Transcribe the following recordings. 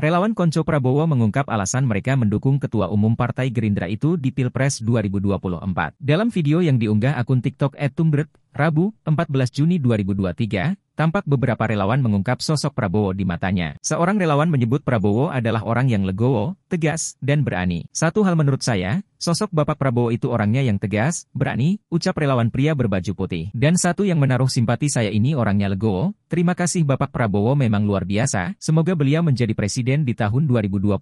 Relawan Konco Prabowo mengungkap alasan mereka mendukung Ketua Umum Partai Gerindra itu di Pilpres 2024. Dalam video yang diunggah akun TikTok @tumbret, Rabu, 14 Juni 2023, Tampak beberapa relawan mengungkap sosok Prabowo di matanya. Seorang relawan menyebut Prabowo adalah orang yang legowo, tegas, dan berani. Satu hal menurut saya, sosok Bapak Prabowo itu orangnya yang tegas, berani, ucap relawan pria berbaju putih. Dan satu yang menaruh simpati saya ini orangnya legowo, terima kasih Bapak Prabowo memang luar biasa, semoga beliau menjadi presiden di tahun 2024.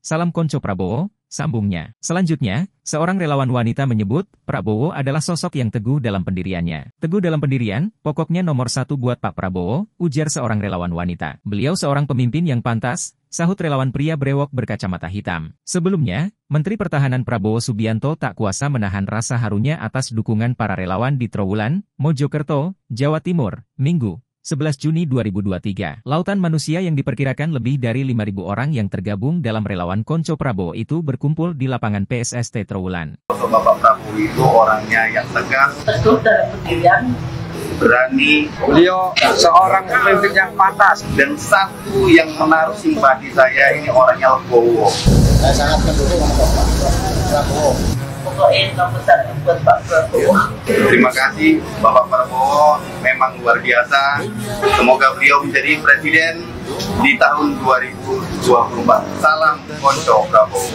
Salam Konco Prabowo, Sambungnya. Selanjutnya, seorang relawan wanita menyebut, Prabowo adalah sosok yang teguh dalam pendiriannya. Teguh dalam pendirian, pokoknya nomor satu buat Pak Prabowo, ujar seorang relawan wanita. Beliau seorang pemimpin yang pantas, sahut relawan pria brewok berkacamata hitam. Sebelumnya, Menteri Pertahanan Prabowo Subianto tak kuasa menahan rasa harunya atas dukungan para relawan di Trowulan, Mojokerto, Jawa Timur, Minggu. 11 Juni 2023, lautan manusia yang diperkirakan lebih dari 5.000 orang yang tergabung dalam relawan Konco Prabowo itu berkumpul di lapangan PSST Trawulan. Bapak Prabowo itu orangnya yang tegas, teguh dalam pendirian, berani. Beliau nah, seorang nah, pemimpin yang nah. pantas dan satu yang menaruh simpati saya ini orangnya legowo. Saya sangat mendukung Bapak Prabowo. Terima kasih Bapak Prabowo memang luar biasa. Semoga beliau menjadi presiden di tahun 2024. Salam Konco Prabowo.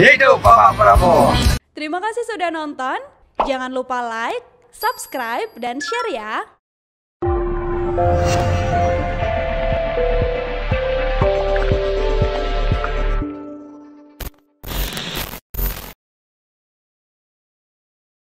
Hidup Bapak Prabowo. Terima kasih sudah nonton. Jangan lupa like, subscribe, dan share ya.